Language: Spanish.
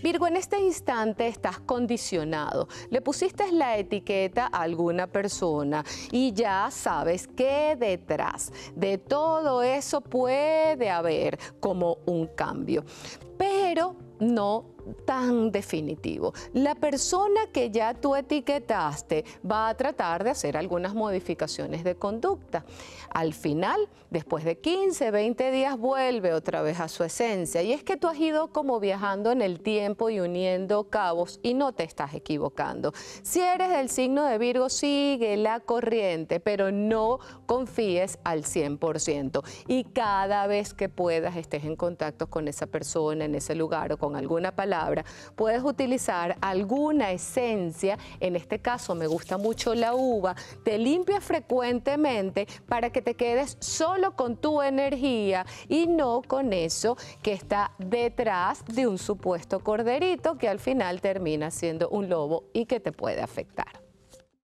Virgo, en este instante estás condicionado. Le pusiste la etiqueta a alguna persona y ya sabes que detrás de todo eso puede haber como un cambio. Pero no tan definitivo. La persona que ya tú etiquetaste va a tratar de hacer algunas modificaciones de conducta. Al final, después de 15, 20 días, vuelve otra vez a su esencia. Y es que tú has ido como viajando en el tiempo y uniendo cabos y no te estás equivocando. Si eres del signo de Virgo, sigue la corriente, pero no confíes al 100%. Y cada vez que puedas estés en contacto con esa persona, en ese lugar o con alguna palabra, puedes utilizar alguna esencia, en este caso me gusta mucho la uva, te limpias frecuentemente para que te quedes solo con tu energía y no con eso que está detrás de un supuesto corderito que al final termina siendo un lobo y que te puede afectar.